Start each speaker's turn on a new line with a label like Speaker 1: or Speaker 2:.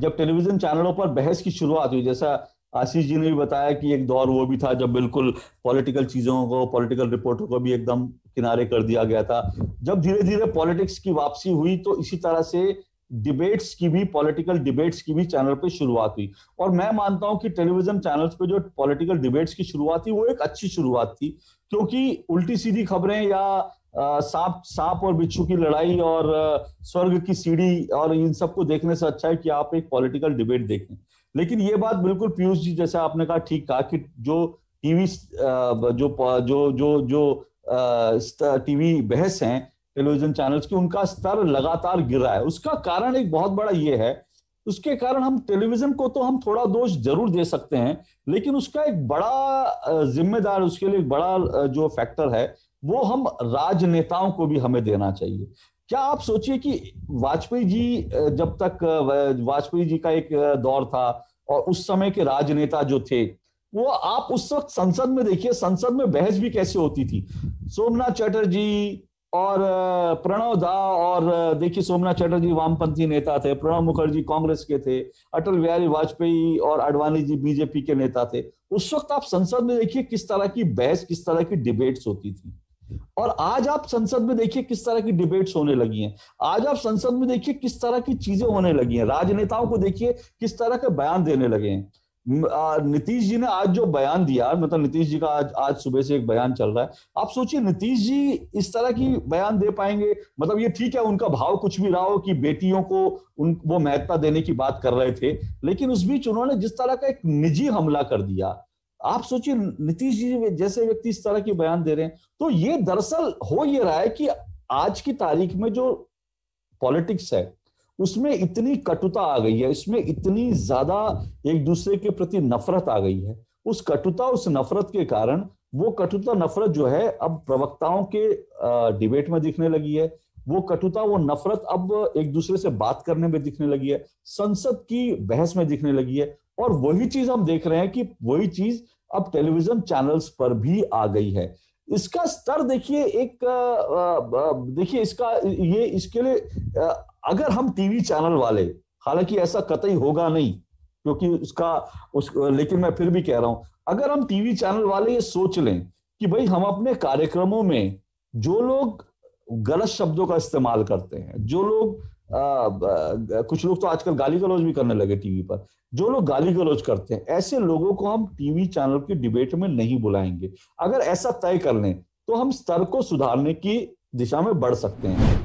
Speaker 1: जब टेलीविजन चैनलों पर बहस की शुरुआत हुई जैसा आशीष जी ने भी बताया कि एक दौर वो भी था जब बिल्कुल पॉलिटिकल चीजों को पॉलिटिकल रिपोर्टों को भी एकदम किनारे कर दिया गया था जब धीरे धीरे पॉलिटिक्स की वापसी हुई तो इसी तरह से डिबेट्स की भी पॉलिटिकल डिबेट्स की भी चैनल पे शुरुआत हुई और मैं मानता हूं कि टेलीविजन चैनल्स पे जो पॉलिटिकल डिबेट्स की शुरुआत थी वो एक अच्छी शुरुआत थी क्योंकि उल्टी सीधी खबरें या सांप सांप और बिच्छू की लड़ाई और स्वर्ग की सीढ़ी और इन सबको देखने से अच्छा है कि आप एक पॉलिटिकल डिबेट देखें लेकिन ये बात बिल्कुल पीयूष जी जैसे आपने कहा ठीक कहा कि जो टीवी जो जो जो जो टीवी बहस हैं टेलीविजन चैनल्स की उनका स्तर लगातार गिर रहा है उसका कारण एक बहुत बड़ा ये है उसके कारण हम टेलीविजन को तो हम थोड़ा दोष जरूर दे सकते हैं लेकिन उसका एक बड़ा जिम्मेदार उसके लिए एक बड़ा जो फैक्टर है वो हम राजनेताओं को भी हमें देना चाहिए क्या आप सोचिए कि वाजपेयी जी जब तक वाजपेयी जी का एक दौर था और उस समय के राजनेता जो थे वो आप उस वक्त संसद में देखिए संसद में बहस भी कैसे होती थी सोमनाथ चटर्जी और प्रणव दा और देखिए सोमनाथ चटर्जी वामपंथी नेता थे प्रणव मुखर्जी कांग्रेस के थे अटल बिहारी वाजपेयी और आडवाणी जी बीजेपी के नेता थे उस वक्त आप संसद में देखिए किस तरह की बहस किस तरह की डिबेट्स होती थी और आज आप संसद में देखिए किस तरह की डिबेट्स होने लगी हैं आज आप संसद में देखिए किस तरह की चीजें होने लगी हैं राजनेताओं को देखिए किस तरह के बयान देने लगे हैं नीतीश जी ने आज जो बयान दिया मतलब नीतीश जी का आज आज सुबह से एक बयान चल रहा है आप सोचिए नीतीश जी इस तरह की बयान दे पाएंगे मतलब ये ठीक है उनका भाव कुछ भी रहा हो कि बेटियों को उन वो महत्ता देने की बात कर रहे थे लेकिन उस बीच उन्होंने जिस तरह का एक निजी हमला कर दिया आप सोचिए नीतीश जी जैसे व्यक्ति इस तरह के बयान दे रहे हैं तो ये दरअसल हो ये रहा है कि आज की तारीख में जो पॉलिटिक्स है उसमें इतनी कटुता आ गई है इसमें इतनी ज्यादा एक दूसरे के प्रति नफरत आ गई है उस कटुता उस नफरत के कारण वो कटुता नफरत जो है अब प्रवक्ताओं के डिबेट में दिखने लगी है वो कटुता वो नफरत अब एक दूसरे से बात करने में दिखने लगी है संसद की बहस में दिखने लगी है और वही चीज हम देख रहे हैं कि वही चीज अब टेलीविजन चैनल्स पर भी आ गई है इसका स्तर देखिए एक देखिए इसका ये इसके लिए अगर हम टीवी चैनल वाले हालांकि ऐसा कतई होगा नहीं क्योंकि उसका उस लेकिन मैं फिर भी कह रहा हूं अगर हम टीवी चैनल वाले ये सोच लें कि भाई हम अपने कार्यक्रमों में जो लोग गलत शब्दों का इस्तेमाल करते हैं जो लोग कुछ लोग तो आजकल गाली गलौज भी करने लगे टीवी पर जो लोग गाली गलौज करते हैं ऐसे लोगों को हम टीवी चैनल की डिबेट में नहीं बुलाएंगे अगर ऐसा तय कर लें तो हम स्तर को सुधारने की दिशा में बढ़ सकते हैं